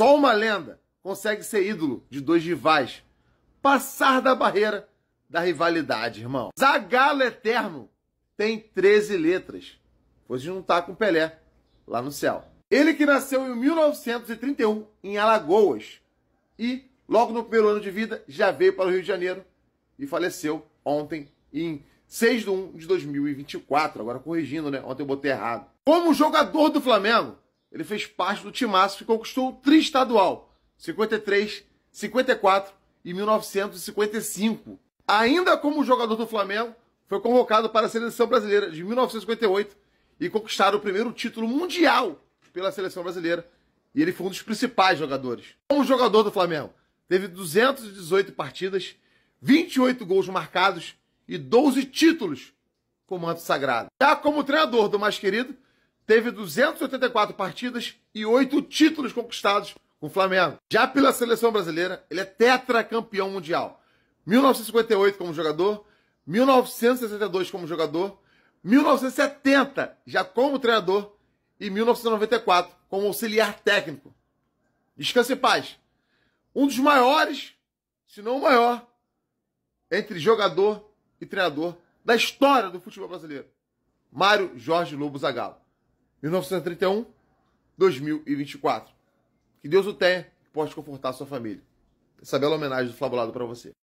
Só uma lenda consegue ser ídolo de dois rivais. Passar da barreira da rivalidade, irmão. Zagallo Eterno tem 13 letras. Foi juntar com Pelé lá no céu. Ele que nasceu em 1931 em Alagoas e logo no primeiro ano de vida já veio para o Rio de Janeiro e faleceu ontem em 6 de 1 de 2024. Agora corrigindo, né? Ontem eu botei errado. Como jogador do Flamengo, ele fez parte do timaço que conquistou o triestadual 53, 54 e 1955. Ainda como jogador do Flamengo, foi convocado para a seleção brasileira de 1958 e conquistar o primeiro título mundial pela seleção brasileira. E ele foi um dos principais jogadores. Como jogador do Flamengo, teve 218 partidas, 28 gols marcados e 12 títulos com manto sagrado. Já como treinador do mais querido, teve 284 partidas e oito títulos conquistados com o Flamengo. Já pela seleção brasileira, ele é tetracampeão mundial. 1958 como jogador, 1962 como jogador, 1970 já como treinador e 1994 como auxiliar técnico. Descanse em paz. Um dos maiores, se não o maior, entre jogador e treinador da história do futebol brasileiro. Mário Jorge Lobo Zagallo. 1931, 2024. Que Deus o tenha e possa confortar a sua família. Essa bela homenagem do Flabulado para você.